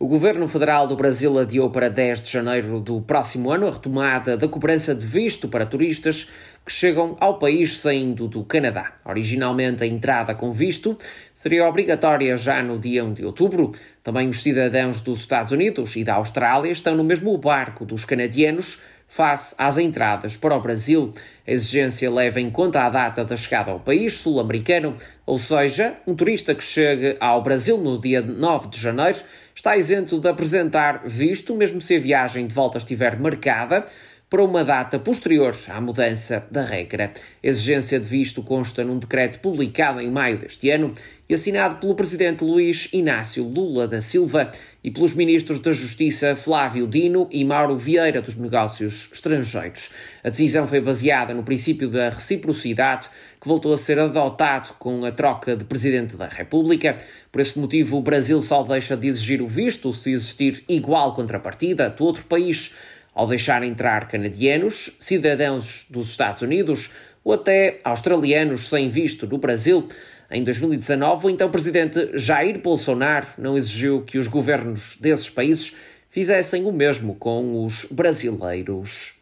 O Governo Federal do Brasil adiou para 10 de janeiro do próximo ano a retomada da cobrança de visto para turistas que chegam ao país saindo do Canadá. Originalmente, a entrada com visto seria obrigatória já no dia 1 de outubro. Também os cidadãos dos Estados Unidos e da Austrália estão no mesmo barco dos canadianos face às entradas para o Brasil. A exigência leva em conta a data da chegada ao país sul-americano, ou seja, um turista que chegue ao Brasil no dia 9 de janeiro está isento de apresentar visto, mesmo se a viagem de volta estiver marcada para uma data posterior à mudança da regra. A exigência de visto consta num decreto publicado em maio deste ano e assinado pelo presidente Luiz Inácio Lula da Silva e pelos ministros da Justiça Flávio Dino e Mauro Vieira dos Negócios Estrangeiros. A decisão foi baseada no princípio da reciprocidade, que voltou a ser adotado com a troca de presidente da República. Por esse motivo, o Brasil só deixa de exigir o visto se existir igual contrapartida do outro país ao deixar entrar canadianos, cidadãos dos Estados Unidos ou até australianos sem visto no Brasil. Em 2019, o então presidente Jair Bolsonaro não exigiu que os governos desses países fizessem o mesmo com os brasileiros.